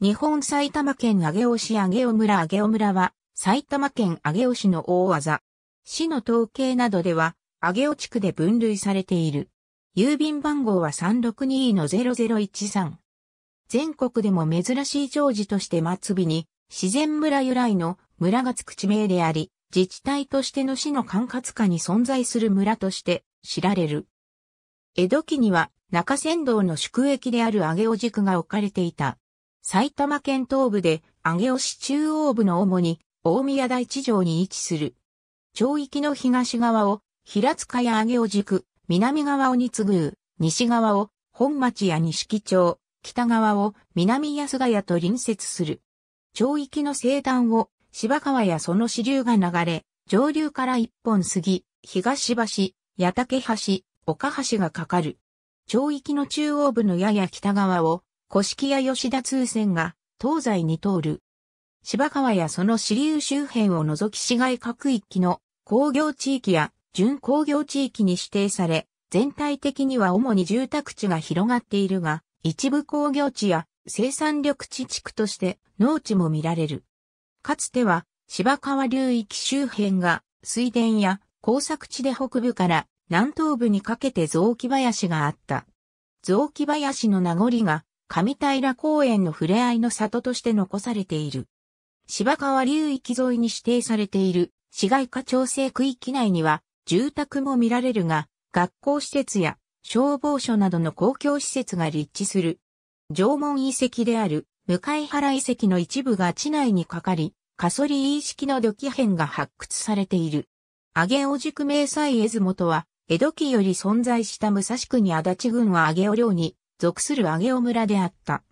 日本埼玉県上尾市上尾村上尾村は、埼玉県上尾市の大技。市の統計などでは、上尾地区で分類されている。郵便番号は362-0013。全国でも珍しい常時として末尾に、自然村由来の村がつく地名であり、自治体としての市の管轄下に存在する村として知られる。江戸期には中仙道の宿駅である上尾区が置かれていた。埼玉県東部で、上尾市中央部の主に、大宮台地上に位置する。町域の東側を、平塚や上尾軸、南側を日宮、西側を、本町や錦町、北側を、南安ヶ谷と隣接する。町域の西端を、芝川やその支流が流れ、上流から一本杉、東橋、矢竹橋、岡橋がかかる。町域の中央部のやや北側を、古式や吉田通線が東西に通る。芝川やその支流周辺を除き市街各域の工業地域や準工業地域に指定され、全体的には主に住宅地が広がっているが、一部工業地や生産緑地地区として農地も見られる。かつては芝川流域周辺が水田や工作地で北部から南東部にかけて雑木林があった。雑木林の名残が上平公園の触れ合いの里として残されている。芝川流域沿いに指定されている市街化調整区域内には住宅も見られるが、学校施設や消防署などの公共施設が立地する。縄文遺跡である向原遺跡の一部が地内にかかり、カソリ遺式の土器片が発掘されている。上尾宿名細絵図元は、江戸期より存在した武蔵国足立郡は上尾領に属する上尾村であった。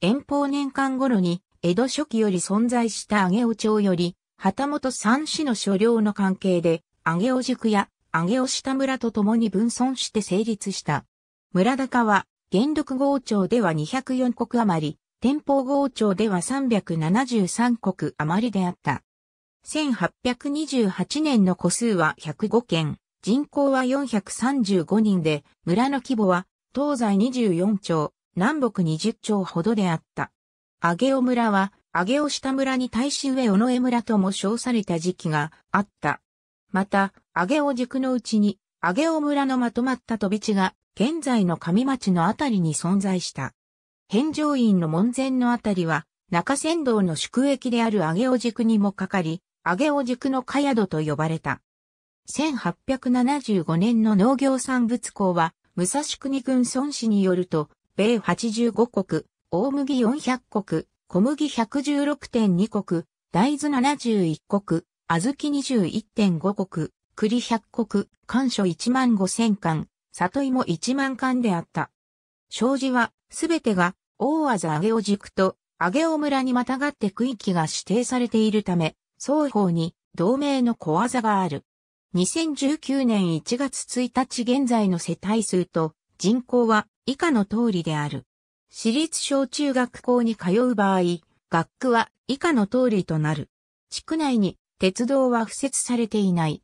遠方年間頃に、江戸初期より存在した上尾町より、旗本三市の所領の関係で、上尾塾や上尾下村と共に分村して成立した。村高は、元禄号町では204国余り、天保号町では373国余りであった。1828年の個数は105件、人口は435人で、村の規模は東西24町、南北20町ほどであった。上尾村は、上尾下村に対し上尾上村とも称された時期があった。また、上尾塾のうちに、上尾村のまとまった飛び地が、現在の上町のあたりに存在した。返上院の門前のあたりは、中山道の宿駅である上尾塾にもかかり、上尾塾の茅宿と呼ばれた。1875年の農業産物校は、武蔵国軍孫氏によると、米85国、大麦400国、小麦116.2国、大豆71国、小豆21.5国、栗100国、干書1万5千巻、里芋1万巻であった。障子は、すべてが、大技。ざ上尾軸と、上尾村にまたがって区域が指定されているため、双方に、同盟の小技がある。2019年1月1日現在の世帯数と人口は以下の通りである。私立小中学校に通う場合、学区は以下の通りとなる。地区内に鉄道は付設されていない。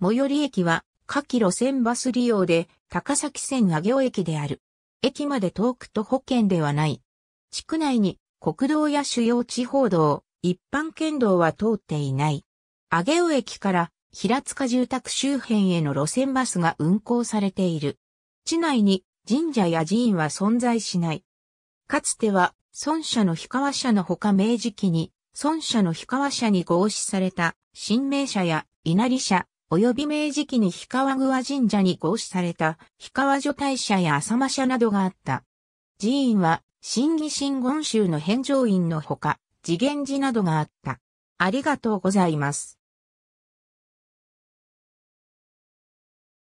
最寄り駅は下記路線バス利用で高崎線上行駅である。駅まで遠くと保険ではない。地区内に国道や主要地方道、一般県道は通っていない。上尾駅から平塚住宅周辺への路線バスが運行されている。地内に神社や寺院は存在しない。かつては、孫社の氷川社のほか明治期に、孫社の氷川社に合祀された、新名社や稲荷社、及び明治期に氷川桑神社に合祀された、氷川女大社や浅間社などがあった。寺院は、新義新言宗の返上院のほか、次元寺などがあった。ありがとうございます。